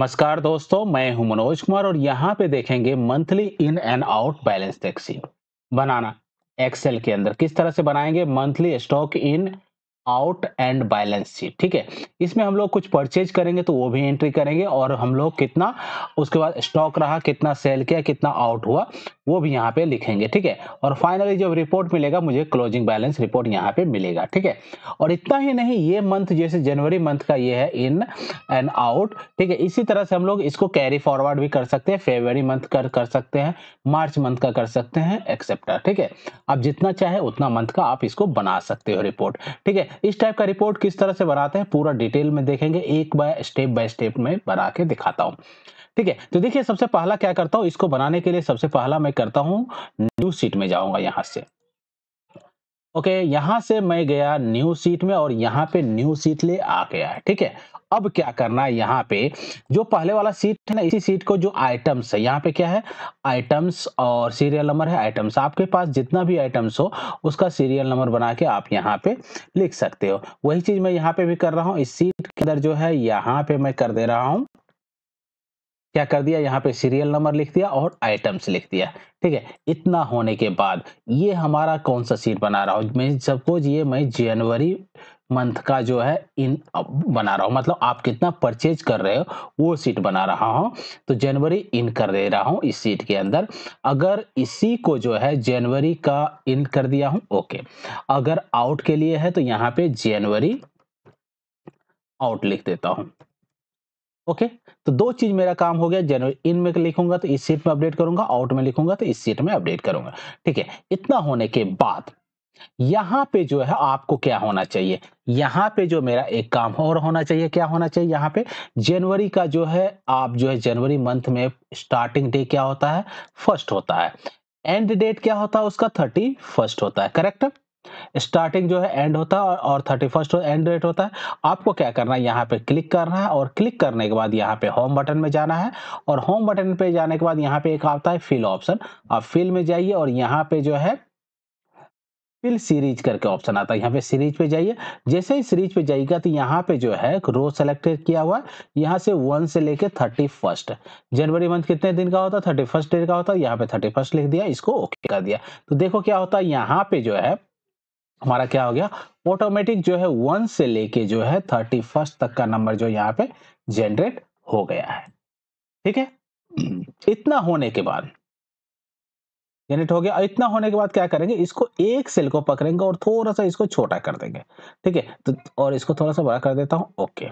नमस्कार दोस्तों मैं हूं मनोज कुमार और यहां पे देखेंगे monthly in and out balance टैक्सी बनाना एक्सेल के अंदर किस तरह से बनाएंगे monthly stock in out and balance sheet ठीक है इसमें हम लोग कुछ परचेज करेंगे तो वो भी एंट्री करेंगे और हम लोग कितना उसके बाद स्टॉक रहा कितना सेल किया कितना आउट हुआ वो भी यहाँ पे लिखेंगे ठीक है और फाइनली जब रिपोर्ट मिलेगा मुझे क्लोजिंग बैलेंस रिपोर्ट यहाँ पे मिलेगा ठीक है और इतना ही नहीं ये मंथ जैसे जनवरी मंथ का ये है इन एंड आउट ठीक है इसी तरह से हम लोग इसको कैरी फॉरवर्ड भी कर सकते हैं फेबररी मंथ कर कर सकते हैं मार्च मंथ का कर सकते हैं एक्सेप्टा ठीक है आप जितना चाहे उतना मंथ का आप इसको बना सकते हो रिपोर्ट ठीक है इस टाइप का रिपोर्ट किस तरह से बनाते हैं पूरा डिटेल में देखेंगे एक बाय स्टेप बाय स्टेप में बना के दिखाता हूँ ठीक है तो देखिए सबसे पहला क्या करता हूँ इसको बनाने के लिए सबसे पहला मैं करता हूँ न्यू सीट में जाऊंगा यहाँ से ओके यहां से मैं गया न्यू सीट में और यहाँ पे न्यू सीट ले आ गया है ठीक है अब क्या करना है यहाँ पे जो पहले वाला सीट है ना इसी सीट को जो आइटम्स है यहाँ पे क्या है आइटम्स और सीरियल नंबर है आइटम्स आपके पास जितना भी आइटम्स हो उसका सीरियल नंबर बना के आप यहाँ पे लिख सकते हो वही चीज मैं यहाँ पे भी कर रहा हूँ इस सीट के अंदर जो है यहाँ पे मैं कर दे रहा हूँ क्या कर दिया यहाँ पे सीरियल नंबर लिख दिया और आइटम्स लिख दिया ठीक है इतना होने के बाद ये हमारा कौन सा सीट बना रहा हूँ मैं सपोज ये मैं जनवरी मंथ का जो है इन बना रहा हूँ मतलब आप कितना परचेज कर रहे हो वो सीट बना रहा हूँ तो जनवरी इन कर दे रहा हूँ इस सीट के अंदर अगर इसी को जो है जनवरी का इन कर दिया हूँ ओके अगर आउट के लिए है तो यहाँ पे जनवरी आउट लिख देता हूँ ओके तो दो चीज मेरा काम हो गया जनवरी इन में लिखूंगा तो इस सीट में अपडेट करूंगा आउट में लिखूंगा तो इस सीट में अपडेट करूंगा ठीक है इतना होने के बाद यहां पे जो है आपको क्या होना चाहिए यहाँ पे जो मेरा एक काम और होना चाहिए क्या होना चाहिए यहाँ पे जनवरी का जो है आप जो है जनवरी मंथ में स्टार्टिंग डे क्या होता है फर्स्ट होता है एंड डेट क्या होता है उसका थर्टी फर्स्ट होता है करेक्ट स्टार्टिंग जो है एंड होता है और थर्टी फर्स्ट एंड डेट होता है आपको क्या करना है यहाँ पे क्लिक करना है और क्लिक करने के बाद यहाँ पे होम बटन में जाना है और होम बटन पे जाने के बाद यहाँ पे एक आता है फिल ऑप्शन आप फिल में जाइए और यहाँ पे जो है फिल सीरीज करके ऑप्शन आता है यहाँ पे सीरीज पे जाइए जैसे ही सीरीज पे जाइएगा तो यहाँ पे जो है रोज सेलेक्टेड किया हुआ है यहाँ से वन से लेके थर्टी फर्स्ट जनवरी मंथ कितने दिन का होता है थर्टी फर्स्ट डेट का होता है यहाँ पे थर्टी फर्स्ट लिख दिया इसको ओके कर दिया तो देखो क्या होता है यहाँ पे जो है हमारा क्या हो गया ऑटोमेटिक जो है वन से लेके जो है थर्टी फर्स्ट तक का नंबर जो यहाँ पे जनरेट हो गया है ठीक है इतना होने के बाद जनरेट हो गया इतना होने के बाद क्या करेंगे इसको एक सेल को पकड़ेंगे और थोड़ा सा इसको छोटा कर देंगे ठीक है तो और इसको थोड़ा सा बड़ा कर देता हूं ओके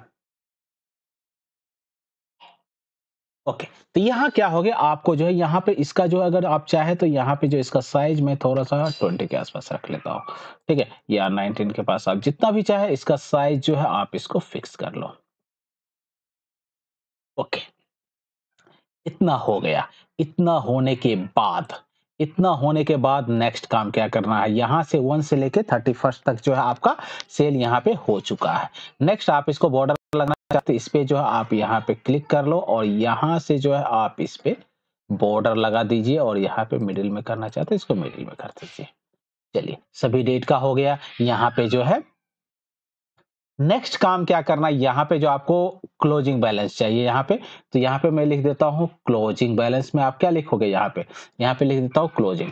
ओके okay. तो यहाँ क्या हो गया आपको जो है यहाँ पे इसका जो अगर आप चाहे तो यहाँ पे जो इसका साइज मैं थोड़ा सा ट्वेंटी के आसपास रख लेता हूँ ठीक है या नाइनटीन के पास आप जितना भी चाहे इसका साइज जो है आप इसको फिक्स कर लो ओके okay. इतना हो गया इतना होने के बाद इतना होने के बाद नेक्स्ट काम क्या करना है यहां से वन से लेके थर्टी फर्स्ट तक जो है आपका सेल यहाँ पे हो चुका है नेक्स्ट आप इसको बॉर्डर तो इस पर जो है आप यहाँ पे क्लिक कर लो और यहाँ से जो है आप इस पर बॉर्डर लगा दीजिए और यहाँ पे मिडिल में करना चाहते हैं इसको मिडिल में कर दीजिए चलिए सभी डेट का हो गया यहाँ पे जो है नेक्स्ट काम क्या करना है यहाँ पे जो आपको क्लोजिंग बैलेंस चाहिए यहाँ पे तो यहाँ पे मैं लिख देता हूँ क्लोजिंग बैलेंस में आप क्या लिखोगे यहाँ पे यहाँ पे लिख देता हूँ क्लोजिंग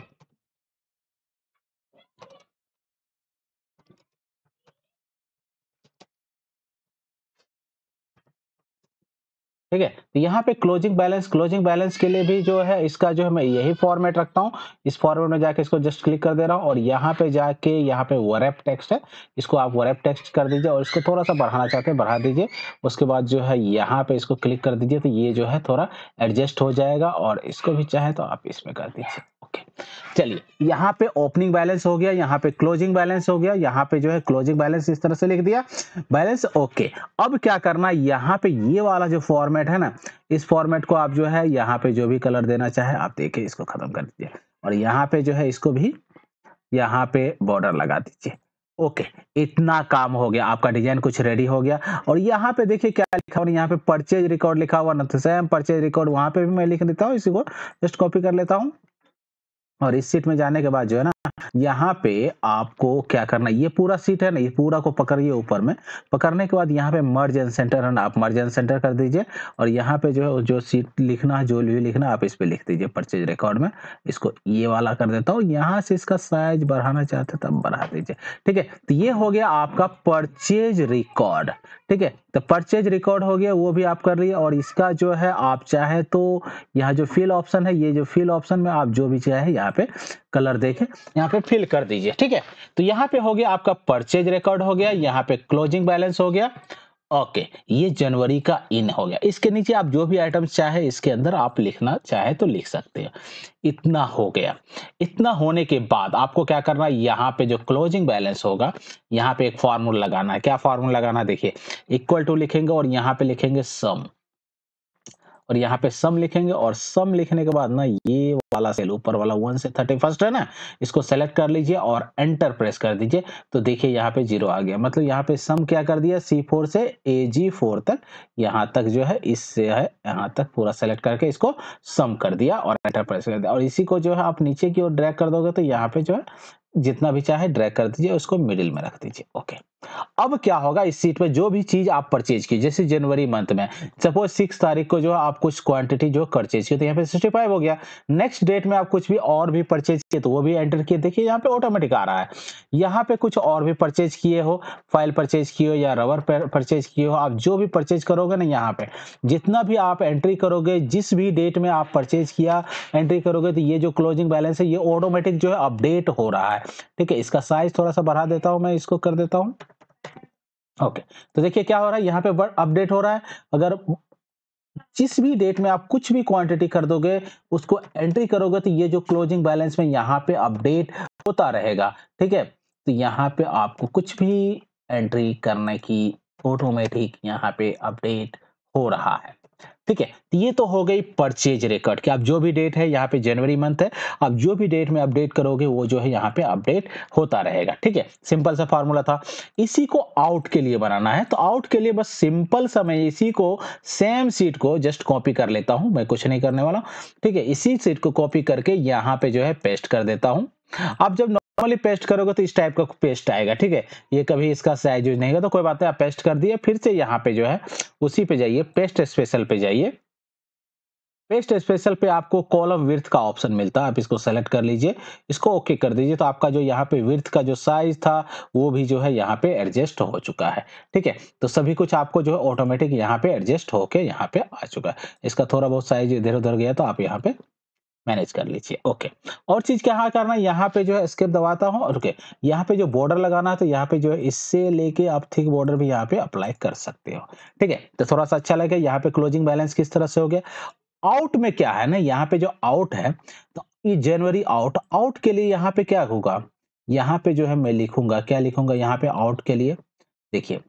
ठीक है तो यहाँ पे क्लोजिंग बैलेंस क्लोजिंग बैलेंस के लिए भी जो है इसका जो है मैं यही फॉर्मेट रखता हूँ इस फॉर्मेट में जाके इसको जस्ट क्लिक कर दे रहा हूँ और यहाँ पे जाके यहाँ पे वरेप टेक्स्ट है इसको आप वरेप टेक्स्ट कर दीजिए और इसको थोड़ा सा बढ़ाना चाहते हैं बढ़ा दीजिए उसके बाद जो है यहाँ पे इसको क्लिक कर दीजिए तो ये जो है थोड़ा एडजस्ट हो जाएगा और इसको भी चाहे तो आप इसमें कर दीजिए ओके चलिए यहाँ पे ओपनिंग बैलेंस हो गया यहाँ पे क्लोजिंग बैलेंस हो गया यहाँ पे जो है क्लोजिंग बैलेंस इस तरह से लिख दिया बैलेंस ओके अब क्या करना यहाँ पे ये वाला जो फॉर्मेट है ना इस फॉर्मेट को आप जो है यहाँ पे जो भी कलर देना चाहे आप देखिए इसको खत्म कर दीजिए और यहाँ पे जो है इसको भी यहाँ पे बॉर्डर लगा दीजिए ओके इतना काम हो गया आपका डिजाइन कुछ रेडी हो गया और यहाँ पे देखिए क्या लिखा हुआ यहाँ पे परचेज रिकॉर्ड लिखा हुआ ना तो सेम परचेज रिकॉर्ड वहां पे भी मैं लिख देता हूँ इसी को जस्ट कॉपी कर लेता हूँ और इस सीट में जाने के बाद जो है ना यहाँ पे आपको क्या करना ये पूरा सीट है ना ये पूरा को पकड़िए ऊपर में पकड़ने के बाद यहाँ पे मर्ज एंड सेंटर है ना आप मर्ज एंड सेंटर कर दीजिए और यहाँ पे जो है जो सीट लिखना है जो भी लिखना आप इस पर लिख दीजिए परचेज रिकॉर्ड में इसको ये वाला कर देता हूँ यहाँ से इसका साइज बढ़ाना चाहते तब बढ़ा दीजिए ठीक है तो ये हो गया आपका परचेज रिकॉर्ड ठीक है तो परचेज रिकॉर्ड हो गया वो भी आप कर रही है और इसका जो है आप चाहे तो यहाँ जो फिल ऑप्शन है ये जो फिल ऑप्शन में आप जो भी चाहे यहाँ पे कलर देखे यहाँ पे फिल कर दीजिए ठीक है तो यहाँ पे हो गया आपका परचेज रिकॉर्ड हो गया यहाँ पे क्लोजिंग बैलेंस हो गया ओके ये जनवरी का इन हो गया इसके नीचे आप जो भी आइटम्स चाहे इसके अंदर आप लिखना चाहे तो लिख सकते हो इतना हो गया इतना होने के बाद आपको क्या करना है यहाँ पे जो क्लोजिंग बैलेंस होगा यहाँ पे एक फॉर्मूला लगाना है क्या फॉर्मूला लगाना देखिए इक्वल टू लिखेंगे और यहाँ पे लिखेंगे सम और यहाँ पे सम लिखेंगे और सम लिखने के बाद ना ये वाला सेल ऊपर वाला वन से थर्टी फर्स्ट है ना इसको सेलेक्ट कर लीजिए और एंटर प्रेस कर दीजिए तो देखिए यहाँ पे जीरो आ गया मतलब यहाँ पे सम क्या कर दिया सी फोर से ए जी फोर तक यहाँ तक जो है इससे है यहाँ तक पूरा सेलेक्ट करके इसको सम कर दिया और एंटर प्रेस कर दिया और इसी को जो है आप नीचे की ओर ड्रैग कर दोगे तो यहाँ पे जो है जितना भी चाहे ड्रैग कर दीजिए उसको मिडिल में रख दीजिए ओके अब क्या होगा इस सीट पे जो भी चीज आप परचेज की जैसे जनवरी मंथ में सपोज सिक्स तारीख को जो है आप कुछ क्वांटिटी जो परचेज की तो यहाँ पे सिक्सटी फाइव हो गया नेक्स्ट डेट में आप कुछ भी और भी परचेज किए तो वो भी एंटर किए देखिए यहाँ पे ऑटोमेटिक आ रहा है यहाँ पे कुछ और भी परचेज किए हो फाइल परचेज किए हो या रबर परचेज किए हो आप जो भी परचेज करोगे ना यहाँ पे जितना भी आप एंट्री करोगे जिस भी डेट में आप परचेज किया एंट्री करोगे तो ये जो क्लोजिंग बैलेंस है ये ऑटोमेटिक जो है अपडेट हो रहा है ठीक है इसका साइज थोड़ा सा बढ़ा देता हूँ मैं इसको कर देता हूँ ओके तो देखिए क्या हो रहा है यहाँ पे वर्ड अपडेट हो रहा है अगर जिस भी डेट में आप कुछ भी क्वांटिटी कर दोगे उसको एंट्री करोगे तो ये जो क्लोजिंग बैलेंस में यहाँ पे अपडेट होता रहेगा ठीक है तो यहाँ पे आपको कुछ भी एंट्री करने की ऑटोमेटिक यहाँ पे अपडेट हो रहा है ठीक है तो ये तो हो गई परचेज रिकॉर्ड कि आप जो भी डेट है यहाँ पे जनवरी मंथ है आप जो भी डेट में अपडेट करोगे वो जो है यहाँ पे अपडेट होता रहेगा ठीक है सिंपल सा फॉर्मूला था इसी को आउट के लिए बनाना है तो आउट के लिए बस सिंपल सा मैं इसी को सेम सीट को जस्ट कॉपी कर लेता हूँ मैं कुछ नहीं करने वाला ठीक है इसी सीट को कॉपी करके यहाँ पे जो है पेस्ट कर देता हूँ अब जब नॉर्मली पेस्ट करोगे तो इस टाइप का पेस्ट आएगा ठीक है ये कभी इसका साइज यूज नहीं होगा तो कोई बात नहीं आप पेस्ट कर दिए फिर से यहाँ पे जो है उसी पे जाइए पेस्ट स्पेशल पे जाइए पेस्ट स्पेशल पे आपको कॉलम विर्थ का ऑप्शन मिलता है आप इसको सेलेक्ट कर लीजिए इसको ओके कर दीजिए तो आपका जो यहाँ पे विर्थ का जो साइज था वो भी जो है यहाँ पे एडजस्ट हो चुका है ठीक है तो सभी कुछ आपको जो है ऑटोमेटिक यहाँ पे एडजस्ट होके यहाँ पे आ चुका है इसका थोड़ा बहुत साइज इधर उधर गया तो आप यहाँ पे मैनेज कर लीजिए ओके और चीज क्या करना है यहाँ पे जो है स्केप दबाता हूँ ओके यहाँ पे जो बॉर्डर लगाना है तो यहाँ पे जो है इससे लेके आप थिक बॉर्डर भी यहाँ पे अप्लाई कर सकते हो ठीक है तो थोड़ा सा अच्छा लगे यहाँ पे क्लोजिंग बैलेंस किस तरह से हो गया आउट में क्या है ना यहाँ पे जो आउट है तो ये जनवरी आउट आउट के लिए यहाँ पे क्या होगा यहाँ पे जो है मैं लिखूंगा क्या लिखूंगा यहाँ पे आउट के लिए देखिए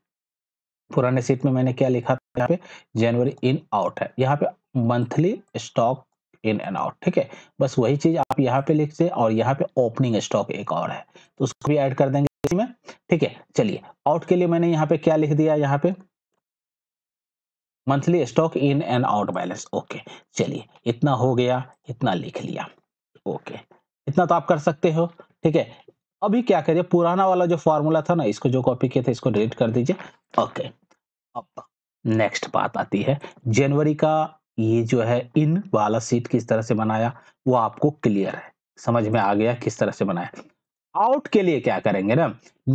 पुराने सीट में मैंने क्या लिखा था यहाँ पे जनवरी इन आउट है यहाँ पे monthly stock in and out ठीक है बस वही चीज आप यहाँ पे लिख से और यहाँ पे ओपनिंग स्टॉक एक और है तो उसको भी ऐड कर देंगे इसमें ठीक है चलिए आउट के लिए मैंने यहाँ पे क्या लिख दिया यहाँ पे monthly stock in and out balance okay चलिए इतना हो गया इतना लिख लिया ओके इतना तो आप कर सकते हो ठीक है अभी क्या करिए पुराना वाला जो फॉर्मूला था ना इसको जो कॉपी किया था इसको डिलीट कर दीजिए ओके अब नेक्स्ट बात आती है जनवरी का ये जो है इन वाला सीट किस तरह से बनाया वो आपको क्लियर है समझ में आ गया किस तरह से बनाया आउट के लिए क्या करेंगे ना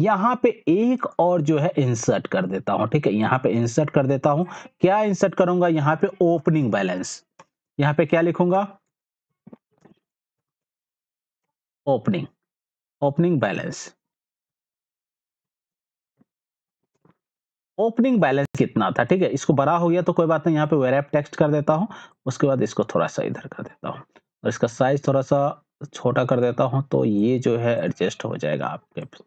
यहाँ पे एक और जो है इंसर्ट कर देता हूं ठीक है यहाँ पे इंसर्ट कर देता हूं क्या इंसर्ट करूंगा यहाँ पे ओपनिंग बैलेंस यहाँ पे क्या लिखूंगा opening opening balance opening balance कितना था ठीक है इसको बड़ा हो गया तो कोई बात नहीं यहाँ पे वेरैप टेक्स्ट कर देता हूँ उसके बाद इसको थोड़ा सा इधर कर देता हूँ और इसका साइज थोड़ा सा छोटा कर देता हूँ तो ये जो है एडजस्ट हो जाएगा आपके तो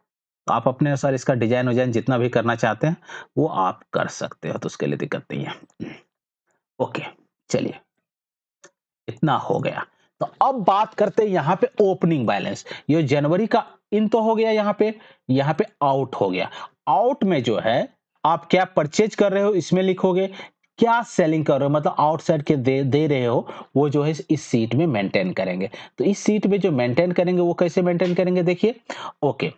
आप अपने अनुसार इसका डिजाइन वजाइन जितना भी करना चाहते हैं वो आप कर सकते हो तो उसके लिए दिक्कत नहीं है ओके चलिए इतना हो गया तो अब बात करते हैं यहाँ पे ओपनिंग बैलेंस ये जनवरी का इन तो हो गया यहाँ पे यहाँ पे आउट हो गया आउट में जो है आप क्या परचेज कर रहे हो इसमें लिखोगे क्या सेलिंग कर रहे हो मतलब आउटसाइड के दे दे रहे हो वो जो है इस सीट में मेंटेन करेंगे तो इस सीट में जो मेंटेन करेंगे वो कैसे मेंटेन करेंगे देखिए ओके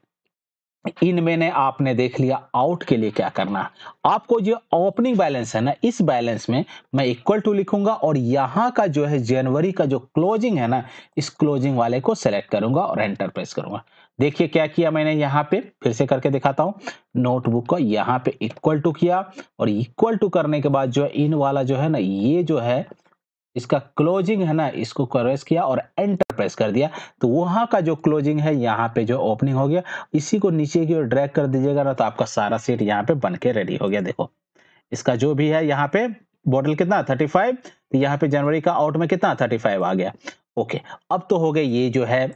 इनमें मैंने आपने देख लिया आउट के लिए क्या करना आपको जो ओपनिंग बैलेंस है ना इस बैलेंस में मैं इक्वल टू लिखूंगा और यहाँ का जो है जनवरी का जो क्लोजिंग है ना इस क्लोजिंग वाले को सेलेक्ट करूंगा और एंटर प्रेस करूंगा देखिए क्या किया मैंने यहाँ पे फिर से करके दिखाता हूँ नोटबुक को यहाँ पे इक्वल टू किया और इक्वल टू करने के बाद जो इन वाला जो है ना ये जो है इसका क्लोजिंग है ना इसको प्रेस किया और एंटर प्रेस कर दिया तो वहाँ का जो क्लोजिंग है यहाँ पे जो ओपनिंग हो गया इसी को नीचे की ओर ड्रैग कर दीजिएगा ना तो आपका सारा सेट यहाँ पे बन के रेडी हो गया देखो इसका जो भी है यहाँ पे बॉटल कितना थर्टी फाइव तो यहाँ पे जनवरी का आउट में कितना थर्टी फाइव आ गया ओके अब तो हो गए ये जो है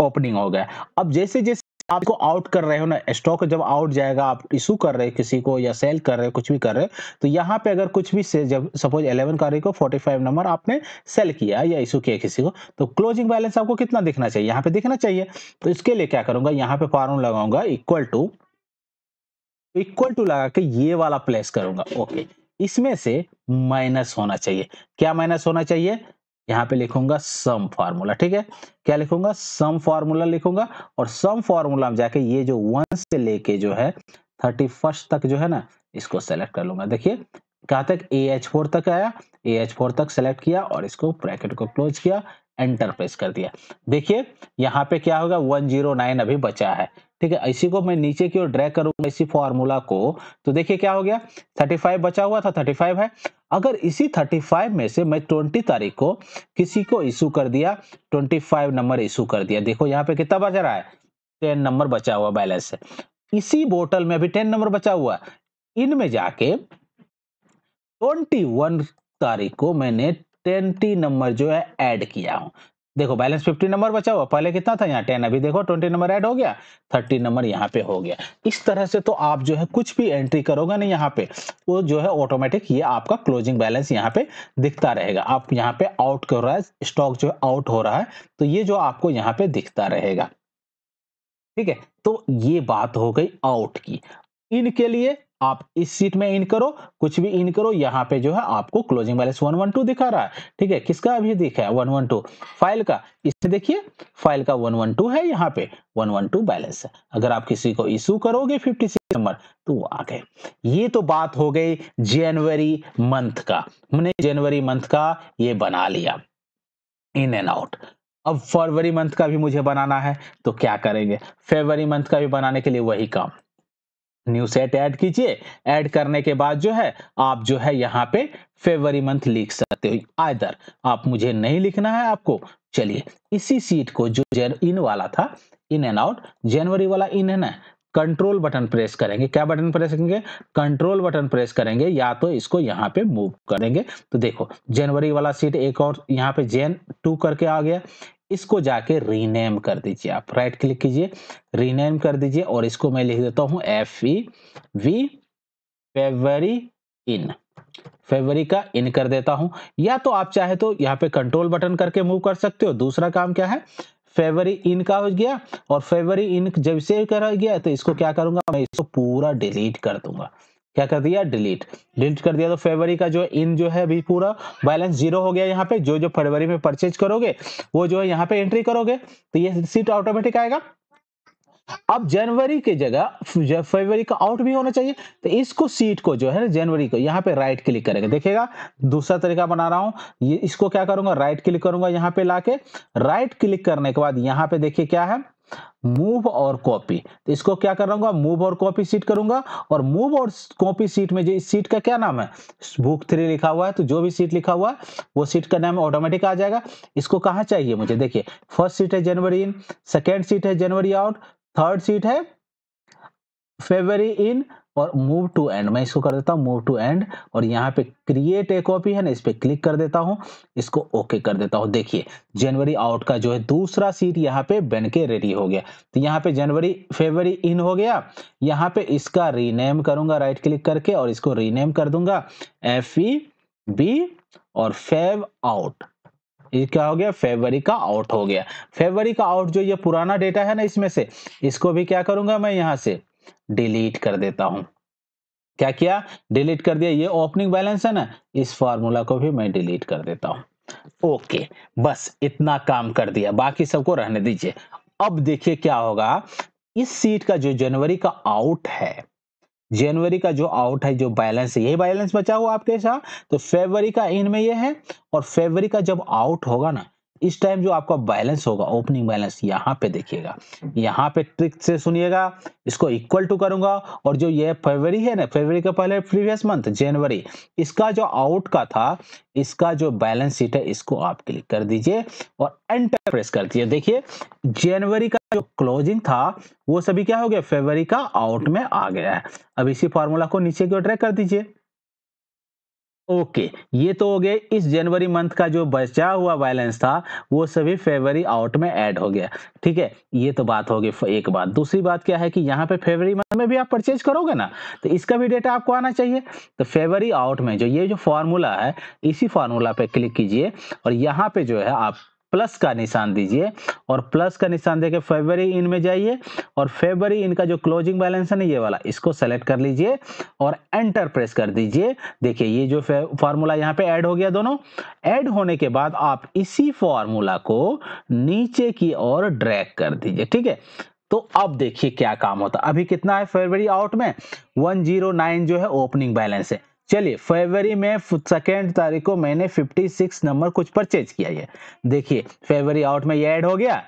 ओपनिंग हो गया अब जैसे जैसे आपको आउट कर रहे हो ना स्टॉक जब आउट जाएगा आप इशू कर रहे हो किसी को या सेल कर रहे हो कुछ भी कर रहे हो तो यहाँ पे अगर कुछ भी से जब सपोज 11 तारीख को 45 नंबर आपने सेल किया या इशू किया किसी को तो क्लोजिंग बैलेंस आपको कितना दिखना चाहिए यहाँ पे दिखना चाहिए तो इसके लिए क्या करूंगा यहाँ पे फॉर्म लगाऊंगा इक्वल टू इक्वल टू लगा के ये वाला प्लेस करूंगा ओके इसमें से माइनस होना चाहिए क्या माइनस होना चाहिए यहाँ पे लिखूंगा सम फार्मूला ठीक है क्या लिखूंगा सम फार्मूला लिखूंगा और सम फार्मूला में जाके ये जो वन से लेके जो है थर्टी फर्स्ट तक जो है ना इसको सेलेक्ट कर लूंगा देखिए कहाँ तक ए एच फोर तक आया ए एच फोर तक सेलेक्ट किया और इसको ब्रैकेट को क्लोज किया एंटर प्रेस कर दिया देखिए यहाँ पे क्या होगा 109 अभी बचा है ठीक है इसी को मैं नीचे की ओर ड्रैग करूंगा इसी फॉर्मूला को तो देखिए क्या हो गया 35 बचा हुआ था 35 है अगर इसी 35 में से मैं 20 तारीख को किसी को इशू कर दिया 25 नंबर इशू कर दिया देखो यहाँ पे कितना बच रहा है टेन नंबर बचा हुआ बैलेंस है इसी बोटल में अभी टेन नंबर बचा हुआ इनमें जाके 21 तारीख को मैंने टेंटी नंबर जो है ऐड किया हूँ देखो बैलेंस फिफ्टी नंबर बचा हुआ पहले कितना था यहाँ टेन अभी देखो ट्वेंटी नंबर ऐड हो गया थर्टी नंबर यहाँ पे हो गया इस तरह से तो आप जो है कुछ भी एंट्री करोगे ना यहाँ पे वो जो है ऑटोमेटिक ये आपका क्लोजिंग बैलेंस यहाँ पे दिखता रहेगा आप यहाँ पे आउट कर रहा है स्टॉक जो है आउट हो रहा है तो ये जो आपको यहाँ पे दिखता रहेगा ठीक है तो ये बात हो गई आउट की इनके लिए आप इस सीट में इन करो कुछ भी इन करो यहाँ पे जो है आपको closing balance one one two दिखा रहा है ठीक है किसका अभी दिखा है वन वन टू फाइल का इसमें देखिए फाइल का वन वन टू है यहाँ पे वन वन टू बैलेंस है अगर आप किसी को इशू करोगे फिफ्टी सिक्स नंबर तो वो आ गए ये तो बात हो गई जनवरी मंथ का हमने जनवरी मंथ का ये बना लिया इन एंड आउट अब फरवरी मंथ का भी मुझे बनाना है तो क्या करेंगे फरवरी मंथ का भी बनाने के लिए वही काम न्यू सेट ऐड कीजिए ऐड करने के बाद जो है आप जो है यहाँ पे फेबरी मंथ लिख सकते हो आयदर आप मुझे नहीं लिखना है आपको चलिए इसी सीट को जो इन वाला था इन एंड आउट जनवरी वाला इन है ना कंट्रोल बटन प्रेस करेंगे क्या बटन प्रेस करेंगे कंट्रोल बटन प्रेस करेंगे या तो इसको यहाँ पे मूव करेंगे तो देखो जनवरी वाला सीट एक और यहाँ पे जेन टू करके आ गया इसको जाके रीनेम कर दीजिए आप राइट क्लिक कीजिए रीनेम कर दीजिए और इसको मैं लिख देता हूं F E V February in February का इन कर देता हूं या तो आप चाहे तो यहाँ पे कंट्रोल बटन करके मूव कर सकते हो दूसरा काम क्या है फेबरी इन का हो गया और फेबरी इन जब से कर गया तो इसको क्या करूंगा मैं इसको पूरा डिलीट कर दूंगा क्या कर दिया डिलीट डिलीट कर दिया तो फरवरी का जो इन जो है अभी पूरा बैलेंस जीरो हो गया यहाँ पे जो जो फरवरी में परचेज करोगे वो जो है यहाँ पे एंट्री करोगे तो ये सीट ऑटोमेटिक आएगा अब जनवरी की जगह फरवरी का आउट भी होना चाहिए तो इसको सीट को जो है ना जनवरी को यहाँ पे राइट क्लिक करेंगे देखिएगा दूसरा तरीका बना रहा हूं ये इसको क्या करूंगा राइट क्लिक करूंगा यहाँ पे लाके राइट क्लिक करने के बाद यहाँ पे देखिए क्या है मूव और कॉपी तो इसको क्या करूंगा मूव और कॉपी सीट करूंगा और मूव और कॉपी सीट में जो इस सीट का क्या नाम है बुक थ्री लिखा हुआ है तो जो भी सीट लिखा हुआ है वो सीट का नाम ऑटोमेटिक आ जाएगा इसको कहाँ चाहिए मुझे देखिए फर्स्ट सीट है जनवरी इन सेकेंड सीट है जनवरी आउट थर्ड सीट है फेबरी इन और मूव टू एंड मैं इसको कर देता हूँ मूव टू एंड और यहाँ पे क्रिएट ए कॉपी है ना इस पर क्लिक कर देता हूँ इसको ओके okay कर देता हूँ देखिए जनवरी आउट का जो है दूसरा सीट यहाँ पे बन के रेडी हो गया तो यहाँ पे जनवरी फेबरी इन हो गया यहाँ पे इसका रीनेम करूंगा राइट क्लिक करके और इसको रीनेम कर दूंगा एफ ई e बी और फेव आउट ये क्या हो गया फेबरी का आउट हो गया फेबरी का आउट जो ये पुराना डेटा है ना इसमें से इसको भी क्या करूंगा मैं यहाँ से डिलीट कर देता हूं क्या किया डिलीट कर दिया ये ओपनिंग बैलेंस है ना इस फॉर्मूला को भी मैं डिलीट कर देता हूं ओके बस इतना काम कर दिया बाकी सबको रहने दीजिए अब देखिए क्या होगा इस सीट का जो जनवरी का आउट है जनवरी का जो आउट है जो बैलेंस है यही बैलेंस बचा हुआ आपके साथ तो फेबरी का इन में ये है और फेबरी का जब आउट होगा ना इस टाइम जो आपका बैलेंस होगा ओपनिंग बैलेंस यहाँ पे देखिएगा यहाँ पे ट्रिक से सुनिएगा इसको इक्वल टू करूंगा और जो ये फरवरी है ना फरवरी के पहले प्रीवियस मंथ जनवरी इसका जो आउट का था इसका जो बैलेंस शीट है इसको आप क्लिक कर दीजिए और एंटर प्रेस कर दीजिए देखिए जनवरी का जो क्लोजिंग था वो सभी क्या हो गया फरवरी का आउट में आ गया है अब इसी फॉर्मूला को नीचे की ओर ट्रैक कर दीजिए ओके okay, ये तो हो गया इस जनवरी मंथ का जो बचा हुआ बैलेंस था वो सभी फेबरी आउट में ऐड हो गया ठीक है ये तो बात होगी एक बात दूसरी बात क्या है कि यहाँ पे फेबरी मंथ में भी आप परचेज करोगे ना तो इसका भी डेटा आपको आना चाहिए तो फेबरी आउट में जो ये जो फार्मूला है इसी फार्मूला पे क्लिक कीजिए और यहाँ पे जो है आप प्लस का निशान दीजिए और प्लस का निशान देके फेबरी इन में जाइए और फेबरी इनका जो क्लोजिंग बैलेंस है ना ये वाला इसको सेलेक्ट कर लीजिए और एंटर प्रेस कर दीजिए देखिए ये जो फार्मूला यहाँ पे ऐड हो गया दोनों ऐड होने के बाद आप इसी फार्मूला को नीचे की ओर ड्रैग कर दीजिए ठीक है तो अब देखिए क्या काम होता है अभी कितना है फरवरी आउट में नाइन जो है ओपनिंग बैलेंस है चलिए फरवरी में सेकेंड तारीख को मैंने 56 नंबर कुछ परचेज किया ये देखिए फरवरी आउट में ये ऐड हो गया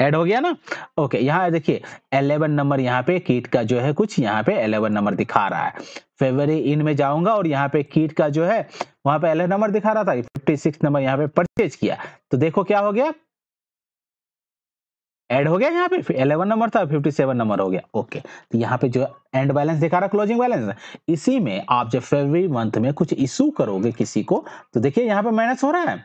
ऐड हो गया ना ओके यहाँ देखिए 11 नंबर यहाँ पे कीट का जो है कुछ यहाँ पे 11 नंबर दिखा रहा है फरवरी इन में जाऊंगा और यहाँ पे कीट का जो है वहां पे 11 नंबर दिखा रहा था 56 नंबर यहाँ पे परचेज किया तो देखो क्या हो गया ऐड हो गया यहाँ पे इलेवन नंबर था फिफ्टी सेवन नंबर हो गया ओके तो यहाँ पे जो एंड बैलेंस दिखा रहा क्लोजिंग बैलेंस इसी में आप जब फेबरी मंथ में कुछ इशू करोगे किसी को तो देखिए यहाँ पे माइनस हो रहा है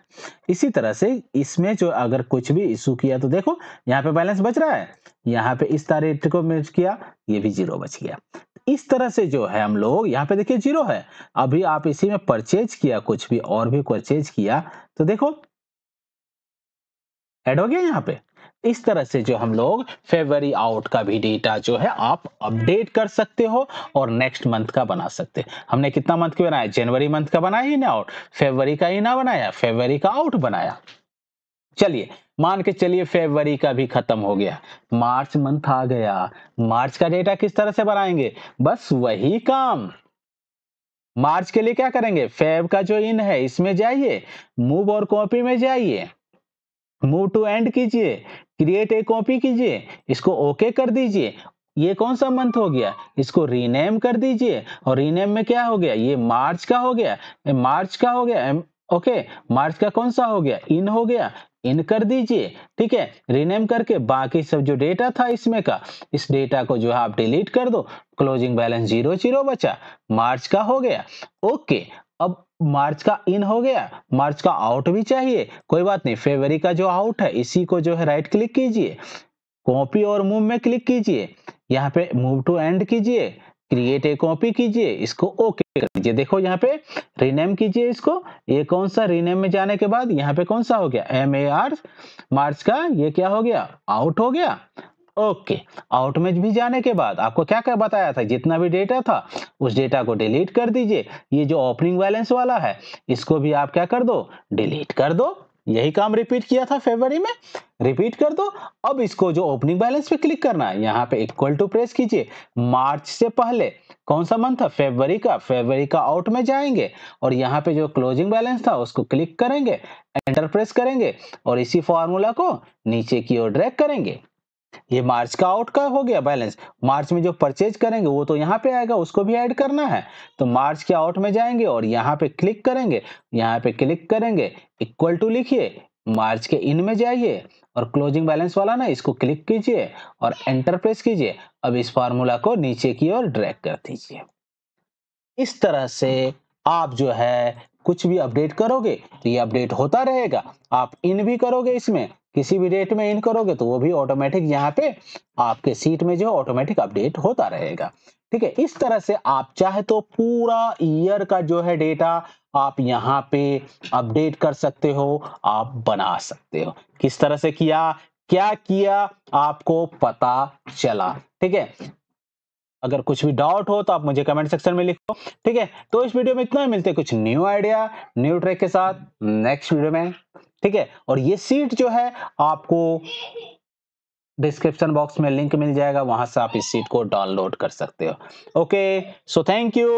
इसी तरह से इसमें जो अगर कुछ भी इशू किया तो देखो यहाँ पे बैलेंस बच रहा है यहाँ पे इस तारीख को मैच किया ये भी जीरो बच गया इस तरह से जो है हम लोग यहाँ पे देखिए जीरो है अभी आप इसी में परचेज किया कुछ भी और भी परचेज किया तो देखो एड हो गया यहाँ पे इस तरह से जो हम लोग फेबरी आउट का भी डेटा जो है आप अपडेट कर सकते हो और नेक्स्ट मंथ का बना सकते हो हमने कितना मंथ का बनाया जनवरी मंथ का बनाया ना आउट फेबरी का ना बनाया फेबरी का आउट बनाया चलिए मान के चलिए फेबरी का भी खत्म हो गया मार्च मंथ आ गया मार्च का डेटा किस तरह से बनाएंगे बस वही काम मार्च के लिए क्या करेंगे फेब का जो इन है इसमें जाइए मूव और कॉपी में जाइए मूव टू एंड कीजिए क्रिएट ए कॉपी कीजिए इसको ओके okay कर दीजिए ये कौन सा मंथ हो गया इसको रीनेम कर दीजिए और रीनेम में क्या हो गया ये मार्च का हो गया मार्च का हो गया ओके मार्च का कौन सा हो गया इन हो गया इन कर दीजिए ठीक है रीनेम करके बाकी सब जो डेटा था इसमें का इस डेटा को जो है आप डिलीट कर दो क्लोजिंग बैलेंस जीरो जीरो बचा मार्च का हो गया ओके अब मार्च का इन हो गया मार्च का आउट भी चाहिए कोई बात नहीं फेबरी का जो आउट है इसी को जो है राइट क्लिक कीजिए कॉपी और मूव में क्लिक कीजिए यहाँ पे मूव टू एंड कीजिए क्रिएट ए कॉपी कीजिए इसको ओके कर दीजिए देखो यहाँ पे रीनेम कीजिए इसको ये कौन सा रीनेम में जाने के बाद यहाँ पे कौन सा हो गया एम ए आर मार्च का ये क्या हो गया आउट हो गया ओके आउट में भी जाने के बाद आपको क्या क्या बताया था जितना भी डेटा था उस डेटा को डिलीट कर दीजिए ये जो ओपनिंग बैलेंस वाला है इसको भी आप क्या कर दो डिलीट कर दो यही काम रिपीट किया था फेबर में रिपीट कर दो अब इसको जो ओपनिंग बैलेंस पे क्लिक करना है यहाँ पे इक्वल टू प्रेस कीजिए मार्च से पहले कौन सा मंथ था फेबरी का फेबरी का आउट में जाएंगे और यहाँ पे जो क्लोजिंग बैलेंस था उसको क्लिक करेंगे एंटर प्रेस करेंगे और इसी फॉर्मूला को नीचे की ओर ड्रैग करेंगे ये मार्च का आउट का हो गया बैलेंस मार्च में जो परचेज करेंगे वो तो यहाँ पे आएगा उसको भी ऐड करना है तो मार्च के आउट में जाएंगे और यहाँ पे क्लिक करेंगे यहाँ पे क्लिक करेंगे इक्वल टू लिखिए मार्च के इन में जाइए और क्लोजिंग बैलेंस वाला ना इसको क्लिक कीजिए और एंटर प्रेस कीजिए अब इस फार्मूला को नीचे की ओर ड्रैग कर दीजिए इस तरह से आप जो है कुछ भी अपडेट करोगे तो ये अपडेट होता रहेगा आप इन भी करोगे इसमें किसी भी डेट में इन करोगे तो वो भी ऑटोमेटिक यहाँ पे आपके सीट में जो ऑटोमेटिक अपडेट होता रहेगा ठीक है इस तरह से आप चाहे तो पूरा ईयर का जो है डेटा आप यहाँ पे अपडेट कर सकते हो आप बना सकते हो किस तरह से किया क्या किया आपको पता चला ठीक है अगर कुछ भी डाउट हो तो आप मुझे कमेंट सेक्शन में लिखो ठीक है तो इस वीडियो में इतना ही मिलते कुछ न्यू आइडिया न्यू ट्रैक के साथ नेक्स्ट वीडियो में ठीक है और ये सीट जो है आपको डिस्क्रिप्शन बॉक्स में लिंक मिल जाएगा वहां से आप इस सीट को डाउनलोड कर सकते हो ओके सो थैंक यू